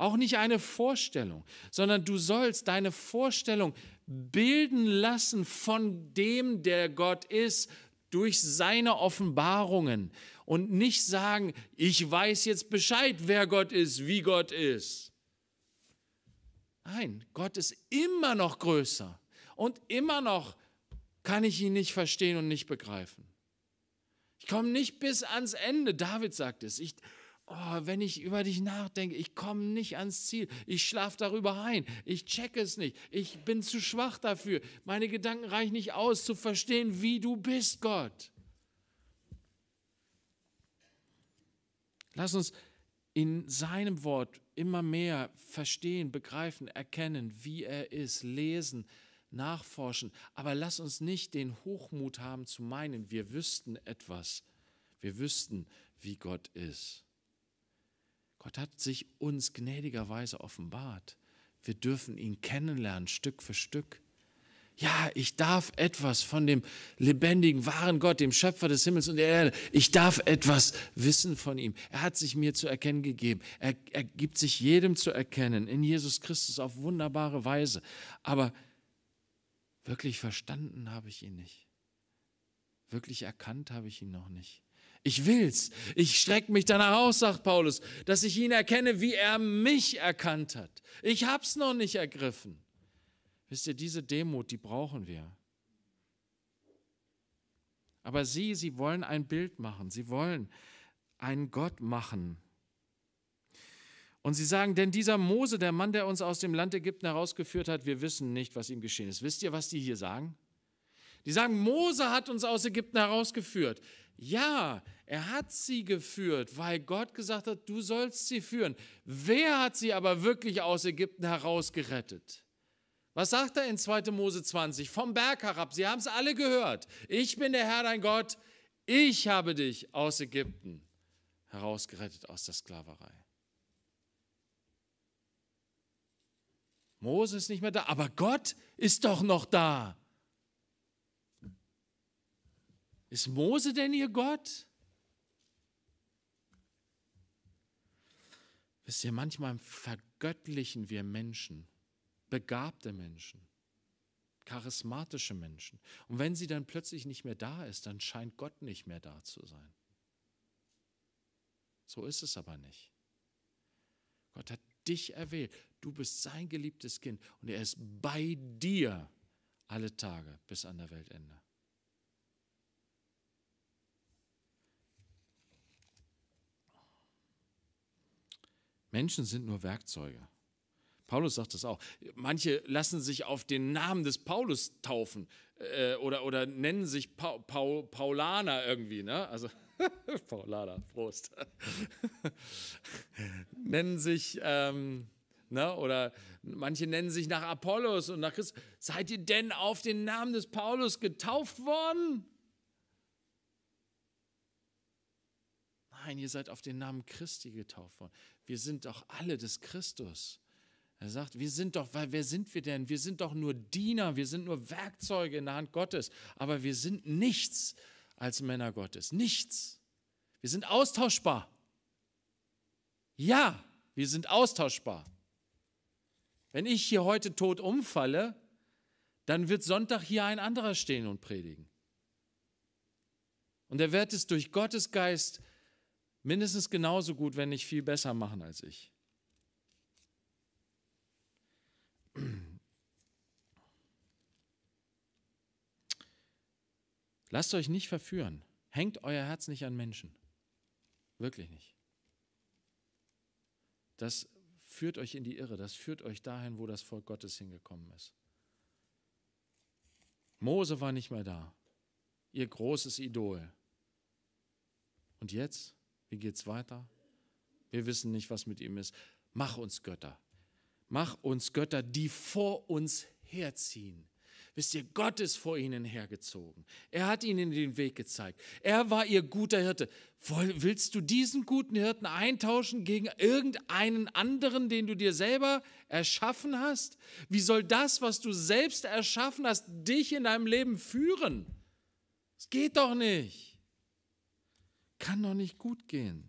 auch nicht eine Vorstellung, sondern du sollst deine Vorstellung bilden lassen von dem, der Gott ist, durch seine Offenbarungen und nicht sagen, ich weiß jetzt Bescheid, wer Gott ist, wie Gott ist. Nein, Gott ist immer noch größer und immer noch kann ich ihn nicht verstehen und nicht begreifen. Ich komme nicht bis ans Ende. David sagt es. Ich, oh, wenn ich über dich nachdenke, ich komme nicht ans Ziel, ich schlafe darüber ein, ich checke es nicht, ich bin zu schwach dafür, meine Gedanken reichen nicht aus, zu verstehen, wie du bist, Gott. Lass uns in seinem Wort immer mehr verstehen, begreifen, erkennen, wie er ist, lesen, nachforschen. Aber lass uns nicht den Hochmut haben zu meinen, wir wüssten etwas. Wir wüssten, wie Gott ist. Gott hat sich uns gnädigerweise offenbart. Wir dürfen ihn kennenlernen, Stück für Stück. Ja, ich darf etwas von dem lebendigen, wahren Gott, dem Schöpfer des Himmels und der Erde, ich darf etwas wissen von ihm. Er hat sich mir zu erkennen gegeben. Er, er gibt sich jedem zu erkennen, in Jesus Christus auf wunderbare Weise. Aber wirklich verstanden habe ich ihn nicht. Wirklich erkannt habe ich ihn noch nicht. Ich will's. Ich strecke mich danach aus, sagt Paulus, dass ich ihn erkenne, wie er mich erkannt hat. Ich hab's noch nicht ergriffen. Wisst ihr, diese Demut, die brauchen wir. Aber sie, sie wollen ein Bild machen. Sie wollen einen Gott machen. Und sie sagen, denn dieser Mose, der Mann, der uns aus dem Land Ägypten herausgeführt hat, wir wissen nicht, was ihm geschehen ist. Wisst ihr, was die hier sagen? Die sagen, Mose hat uns aus Ägypten herausgeführt. Ja, er hat sie geführt, weil Gott gesagt hat, du sollst sie führen. Wer hat sie aber wirklich aus Ägypten herausgerettet? Was sagt er in 2. Mose 20? Vom Berg herab, sie haben es alle gehört. Ich bin der Herr dein Gott, ich habe dich aus Ägypten herausgerettet aus der Sklaverei. Mose ist nicht mehr da, aber Gott ist doch noch da. Ist Mose denn ihr Gott? Wisst ihr, manchmal vergöttlichen wir Menschen, begabte Menschen, charismatische Menschen. Und wenn sie dann plötzlich nicht mehr da ist, dann scheint Gott nicht mehr da zu sein. So ist es aber nicht. Gott hat dich erwählt. Du bist sein geliebtes Kind und er ist bei dir alle Tage bis an der Weltende. Menschen sind nur Werkzeuge. Paulus sagt das auch. Manche lassen sich auf den Namen des Paulus taufen äh, oder, oder nennen sich pa Paul Paulaner irgendwie. Ne? Also Paulaner, Prost. nennen sich, ähm, ne? oder manche nennen sich nach Apollos und nach Christus. Seid ihr denn auf den Namen des Paulus getauft worden? Nein, ihr seid auf den Namen Christi getauft worden. Wir sind doch alle des Christus. Er sagt, wir sind doch, weil wer sind wir denn? Wir sind doch nur Diener, wir sind nur Werkzeuge in der Hand Gottes, aber wir sind nichts als Männer Gottes, nichts. Wir sind austauschbar. Ja, wir sind austauschbar. Wenn ich hier heute tot umfalle, dann wird Sonntag hier ein anderer stehen und predigen. Und er wird es durch Gottes Geist mindestens genauso gut, wenn nicht viel besser machen als ich. Lasst euch nicht verführen. Hängt euer Herz nicht an Menschen. Wirklich nicht. Das führt euch in die Irre. Das führt euch dahin, wo das Volk Gottes hingekommen ist. Mose war nicht mehr da. Ihr großes Idol. Und jetzt? Wie geht's weiter? Wir wissen nicht, was mit ihm ist. Mach uns Götter. Mach uns Götter, die vor uns herziehen. Wisst ihr, Gott ist vor ihnen hergezogen. Er hat ihnen den Weg gezeigt. Er war ihr guter Hirte. Willst du diesen guten Hirten eintauschen gegen irgendeinen anderen, den du dir selber erschaffen hast? Wie soll das, was du selbst erschaffen hast, dich in deinem Leben führen? Es geht doch nicht. Kann doch nicht gut gehen.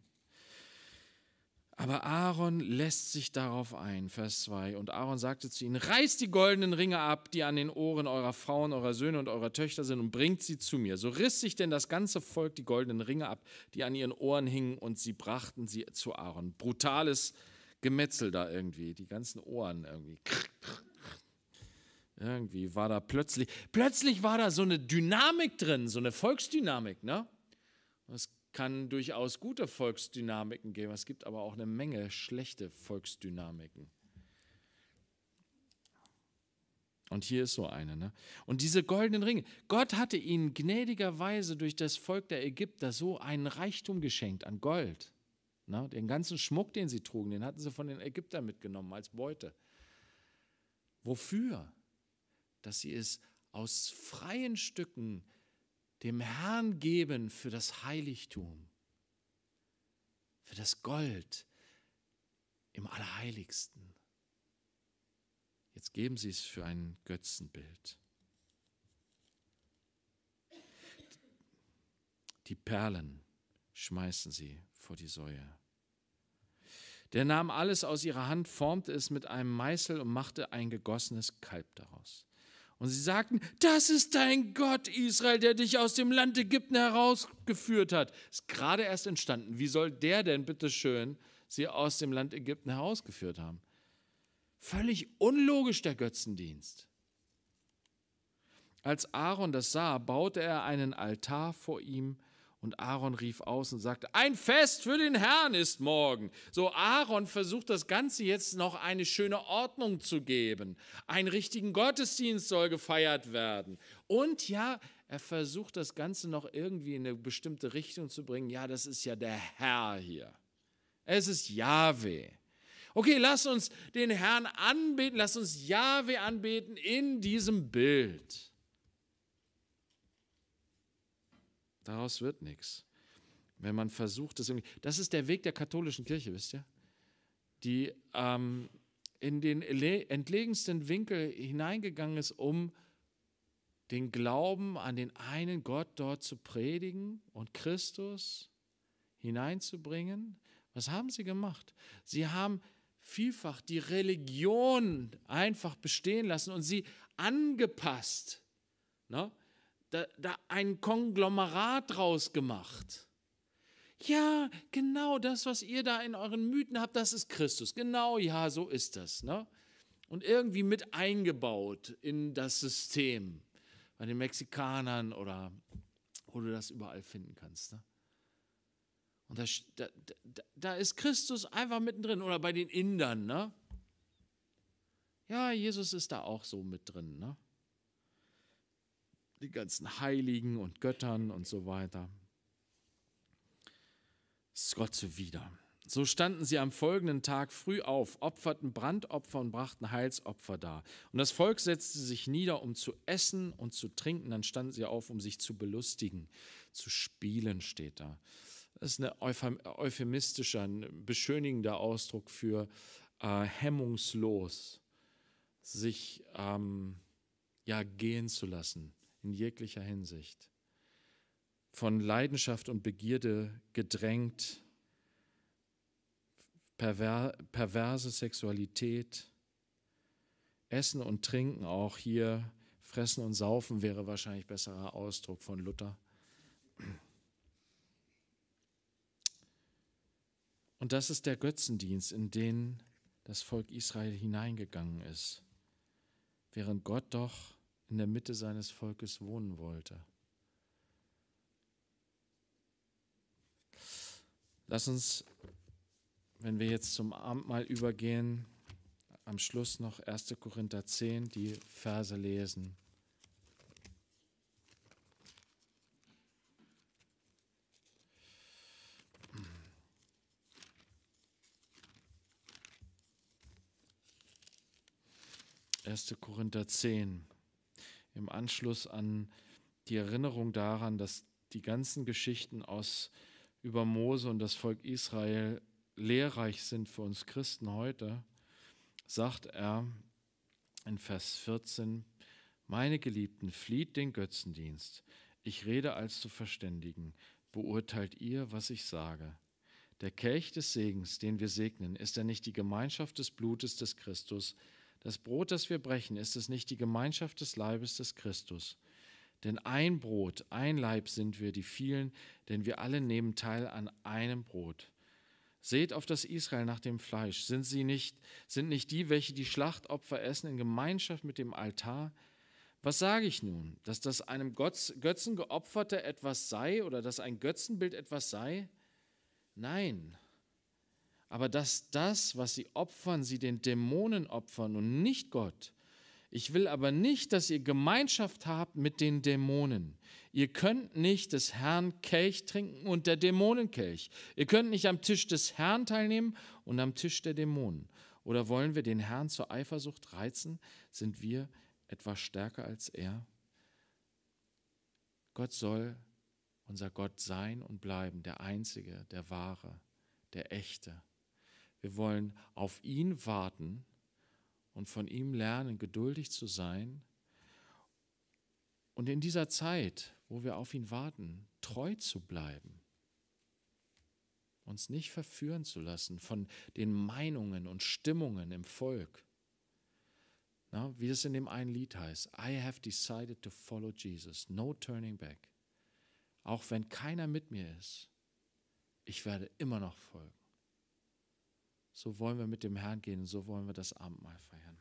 Aber Aaron lässt sich darauf ein, Vers 2. Und Aaron sagte zu ihnen, reißt die goldenen Ringe ab, die an den Ohren eurer Frauen, eurer Söhne und eurer Töchter sind, und bringt sie zu mir. So riss sich denn das ganze Volk die goldenen Ringe ab, die an ihren Ohren hingen, und sie brachten sie zu Aaron. Brutales Gemetzel da irgendwie, die ganzen Ohren irgendwie. Irgendwie war da plötzlich, plötzlich war da so eine Dynamik drin, so eine Volksdynamik, ne? Das kann durchaus gute Volksdynamiken geben. Es gibt aber auch eine Menge schlechte Volksdynamiken. Und hier ist so eine. Ne? Und diese goldenen Ringe. Gott hatte ihnen gnädigerweise durch das Volk der Ägypter so einen Reichtum geschenkt an Gold. Ne? Den ganzen Schmuck, den sie trugen, den hatten sie von den Ägyptern mitgenommen als Beute. Wofür? Dass sie es aus freien Stücken dem Herrn geben für das Heiligtum, für das Gold im Allerheiligsten. Jetzt geben sie es für ein Götzenbild. Die Perlen schmeißen sie vor die Säue. Der nahm alles aus ihrer Hand, formte es mit einem Meißel und machte ein gegossenes Kalb daraus. Und sie sagten, das ist dein Gott Israel, der dich aus dem Land Ägypten herausgeführt hat. Ist gerade erst entstanden. Wie soll der denn bitteschön sie aus dem Land Ägypten herausgeführt haben? Völlig unlogisch der Götzendienst. Als Aaron das sah, baute er einen Altar vor ihm und Aaron rief aus und sagte, ein Fest für den Herrn ist morgen. So, Aaron versucht das Ganze jetzt noch eine schöne Ordnung zu geben. Einen richtigen Gottesdienst soll gefeiert werden. Und ja, er versucht das Ganze noch irgendwie in eine bestimmte Richtung zu bringen. Ja, das ist ja der Herr hier. Es ist Yahweh. Okay, lass uns den Herrn anbeten, lass uns Jahwe anbeten in diesem Bild. Daraus wird nichts. Wenn man versucht, das irgendwie. Das ist der Weg der katholischen Kirche, wisst ihr? Die ähm, in den entlegensten Winkel hineingegangen ist, um den Glauben an den einen Gott dort zu predigen und Christus hineinzubringen. Was haben sie gemacht? Sie haben vielfach die Religion einfach bestehen lassen und sie angepasst. Ne? da, da ein Konglomerat draus gemacht. Ja, genau das, was ihr da in euren Mythen habt, das ist Christus. Genau, ja, so ist das. Ne? Und irgendwie mit eingebaut in das System bei den Mexikanern oder wo du das überall finden kannst. Ne? Und da, da, da, ist Christus einfach mittendrin oder bei den Indern. Ne? Ja, Jesus ist da auch so mit drin. Ne? die ganzen Heiligen und Göttern und so weiter. Es ist Gott zuwider. So standen sie am folgenden Tag früh auf, opferten Brandopfer und brachten Heilsopfer dar. Und das Volk setzte sich nieder, um zu essen und zu trinken. Dann standen sie auf, um sich zu belustigen, zu spielen, steht da. Das ist ein euphemistischer, ein beschönigender Ausdruck für äh, hemmungslos, sich ähm, ja, gehen zu lassen, in jeglicher Hinsicht, von Leidenschaft und Begierde gedrängt, perver perverse Sexualität, Essen und Trinken auch hier, Fressen und Saufen wäre wahrscheinlich besserer Ausdruck von Luther. Und das ist der Götzendienst, in den das Volk Israel hineingegangen ist, während Gott doch in der Mitte seines Volkes wohnen wollte. Lass uns, wenn wir jetzt zum Abendmahl übergehen, am Schluss noch 1. Korinther 10 die Verse lesen. Erste Korinther 10 im Anschluss an die Erinnerung daran, dass die ganzen Geschichten aus über Mose und das Volk Israel lehrreich sind für uns Christen heute, sagt er in Vers 14, meine Geliebten, flieht den Götzendienst. Ich rede als zu Verständigen. Beurteilt ihr, was ich sage. Der Kelch des Segens, den wir segnen, ist er nicht die Gemeinschaft des Blutes des Christus, das Brot, das wir brechen, ist es nicht die Gemeinschaft des Leibes des Christus. Denn ein Brot, ein Leib sind wir, die vielen, denn wir alle nehmen teil an einem Brot. Seht auf das Israel nach dem Fleisch. Sind sie nicht, sind nicht die, welche die Schlachtopfer essen in Gemeinschaft mit dem Altar? Was sage ich nun? Dass das einem Götzen geopferte etwas sei oder dass ein Götzenbild etwas sei? Nein, aber dass das, was sie opfern, sie den Dämonen opfern und nicht Gott. Ich will aber nicht, dass ihr Gemeinschaft habt mit den Dämonen. Ihr könnt nicht des Herrn Kelch trinken und der Dämonen Kelch. Ihr könnt nicht am Tisch des Herrn teilnehmen und am Tisch der Dämonen. Oder wollen wir den Herrn zur Eifersucht reizen? Sind wir etwas stärker als er? Gott soll unser Gott sein und bleiben, der Einzige, der Wahre, der Echte. Wir wollen auf ihn warten und von ihm lernen, geduldig zu sein. Und in dieser Zeit, wo wir auf ihn warten, treu zu bleiben, uns nicht verführen zu lassen von den Meinungen und Stimmungen im Volk. Na, wie es in dem einen Lied heißt, I have decided to follow Jesus, no turning back. Auch wenn keiner mit mir ist, ich werde immer noch folgen. So wollen wir mit dem Herrn gehen, so wollen wir das Abendmahl feiern.